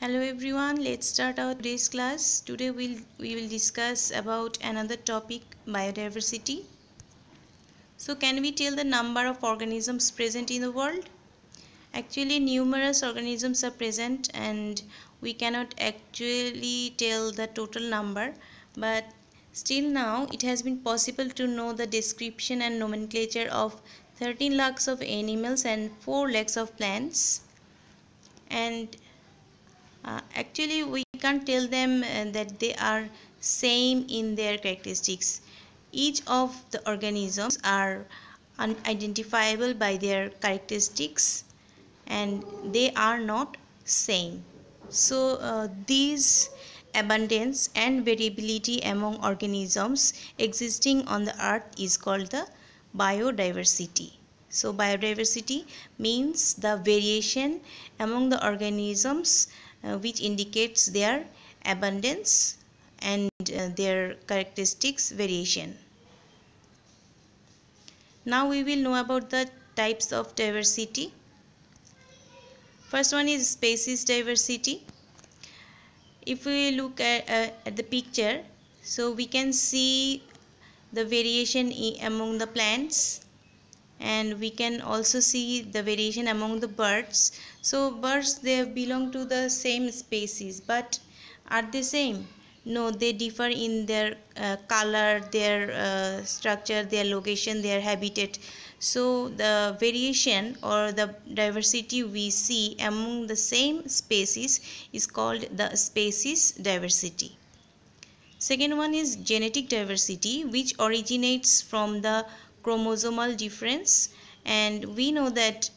hello everyone let's start our today's class today we'll we will discuss about another topic biodiversity so can we tell the number of organisms present in the world actually numerous organisms are present and we cannot actually tell the total number but still now it has been possible to know the description and nomenclature of 13 lakhs of animals and 4 lakhs of plants and uh, actually we can't tell them uh, that they are same in their characteristics each of the organisms are unidentifiable by their characteristics and they are not same so uh, these abundance and variability among organisms existing on the earth is called the biodiversity so biodiversity means the variation among the organisms uh, which indicates their abundance and uh, their characteristics variation. Now we will know about the types of diversity. First one is species diversity. If we look at, uh, at the picture, so we can see the variation among the plants and we can also see the variation among the birds so birds they belong to the same species but are they same no they differ in their uh, color their uh, structure their location their habitat so the variation or the diversity we see among the same species is called the species diversity second one is genetic diversity which originates from the chromosomal difference and we know that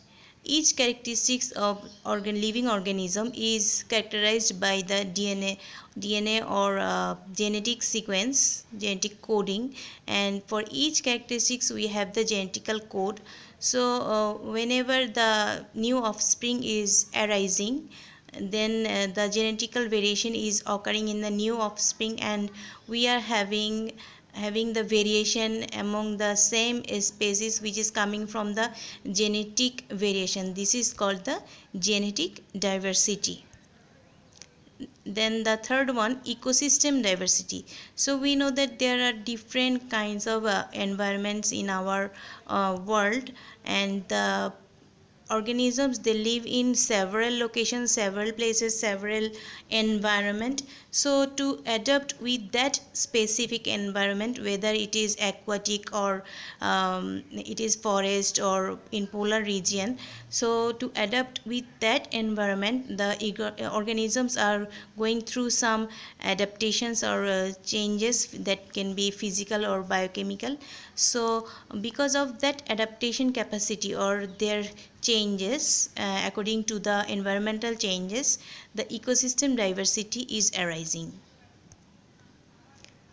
each characteristics of organ living organism is characterized by the DNA DNA or uh, genetic sequence genetic coding and for each characteristics we have the genetical code so uh, whenever the new offspring is arising then uh, the genetical variation is occurring in the new offspring and we are having having the variation among the same species which is coming from the genetic variation this is called the genetic diversity then the third one ecosystem diversity so we know that there are different kinds of uh, environments in our uh, world and the organisms they live in several locations several places several environment so to adapt with that specific environment whether it is aquatic or um, it is forest or in polar region so to adapt with that environment the organisms are going through some adaptations or uh, changes that can be physical or biochemical so because of that adaptation capacity or their changes uh, according to the environmental changes the ecosystem diversity is arising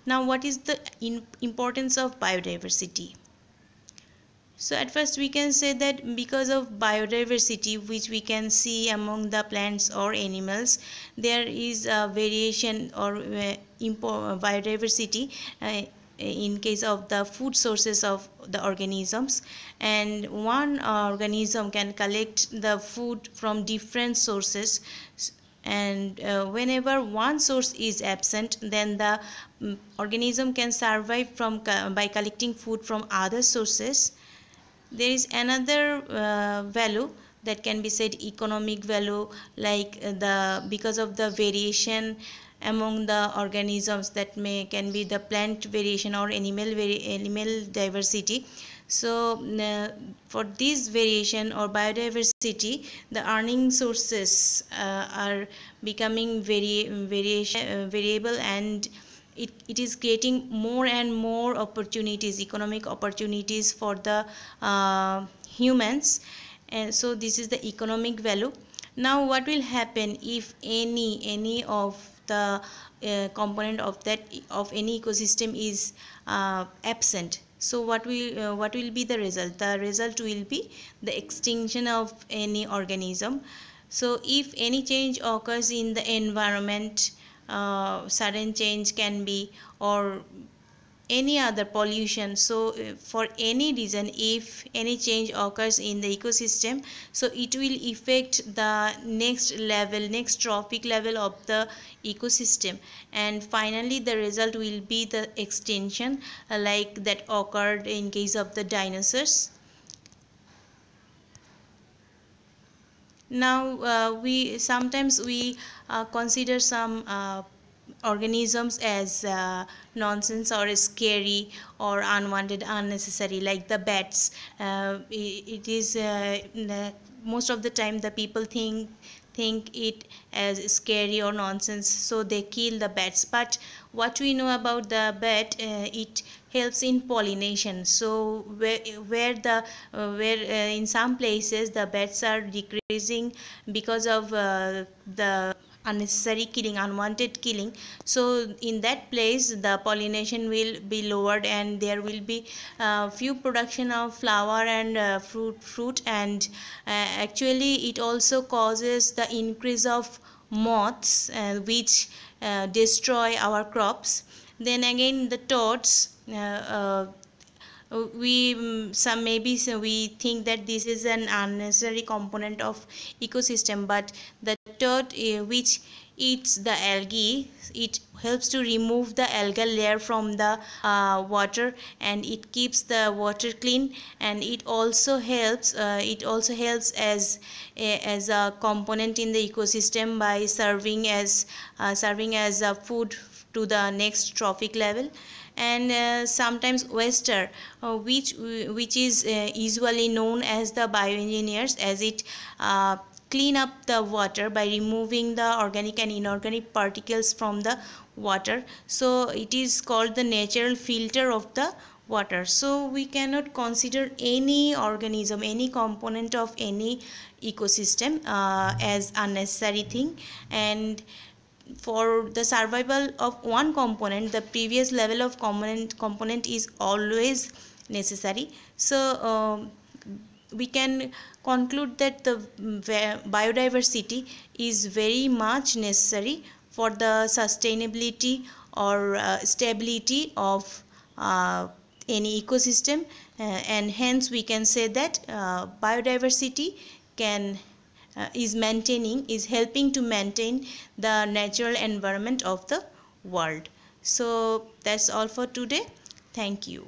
now what is the importance of biodiversity so at first we can say that because of biodiversity which we can see among the plants or animals there is a variation or uh, biodiversity uh, in case of the food sources of the organisms and one uh, organism can collect the food from different sources and uh, whenever one source is absent then the um, organism can survive from co by collecting food from other sources there is another uh, value that can be said economic value like uh, the because of the variation among the organisms that may can be the plant variation or animal vari animal diversity so uh, for these variation or biodiversity the earning sources uh, are becoming very variation uh, variable and it, it is creating more and more opportunities economic opportunities for the uh, humans and so this is the economic value now what will happen if any any of the uh, component of that of any ecosystem is uh, absent so what will uh, what will be the result the result will be the extinction of any organism so if any change occurs in the environment uh, sudden change can be or any other pollution so uh, for any reason if any change occurs in the ecosystem so it will affect the next level next trophic level of the ecosystem and finally the result will be the extinction uh, like that occurred in case of the dinosaurs now uh, we sometimes we uh, consider some uh, organisms as uh, nonsense or scary or unwanted unnecessary like the bats uh, it is uh, most of the time the people think think it as scary or nonsense so they kill the bats but what we know about the bat uh, it helps in pollination so where, where the uh, where uh, in some places the bats are decreasing because of the unnecessary killing unwanted killing so in that place the pollination will be lowered and there will be uh, few production of flower and uh, fruit fruit and uh, actually it also causes the increase of moths uh, which uh, destroy our crops then again the toads uh, we mm, some maybe so we think that this is an unnecessary component of ecosystem but the Eh, which eats the algae it helps to remove the algal layer from the uh, water and it keeps the water clean and it also helps uh, it also helps as a, as a component in the ecosystem by serving as uh, serving as a food to the next trophic level and uh, sometimes oyster uh, which which is uh, usually known as the bioengineers as it uh, clean up the water by removing the organic and inorganic particles from the water so it is called the natural filter of the water so we cannot consider any organism any component of any ecosystem uh, as unnecessary thing and for the survival of one component the previous level of component component is always necessary so um, we can conclude that the biodiversity is very much necessary for the sustainability or uh, stability of uh, any ecosystem uh, and hence we can say that uh, biodiversity can uh, is maintaining is helping to maintain the natural environment of the world so that's all for today thank you